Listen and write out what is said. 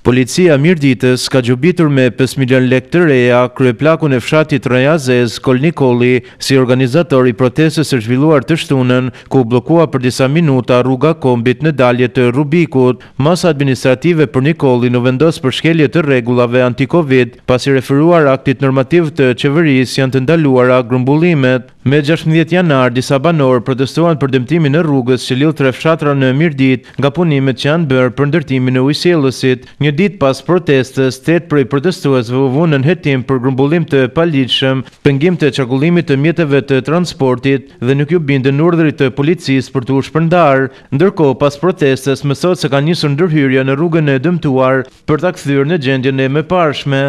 Policia Mirditës ka gjubitur me 5 milion lek të reja krye plakun e fshatit Rajazez Kolnikoli si organizator i proteses e zhvilluar të shtunën ku blokua për disa minuta rruga kombit në dalje të Rubikut. Masa administrative për Nikoli në vendos për shkelje të regullave anti-Covid pas i referuar aktit normativ të qeveris janë të ndaluara grumbullimet. Me 16 janar, disa banor protestuan për dëmtimin e rrugës që lill tre fshatra në Mirdit nga punimet që janë bërë për ndërtimin e ujselësit, një një ditë pas protestës, tet prej protestuesve u vënë në hetim për grumbullim të paligjshëm, pengim të qakullimit të mjeteve të transportit dhe nuk u bindën urdhrit të policisë për të u shpërndar. Ndërkohë, pas protestës, mësohet se ka nisur ndërhyrje në rrugën e dëmtuar për ta akthyrë në gjendjen e mëparshme.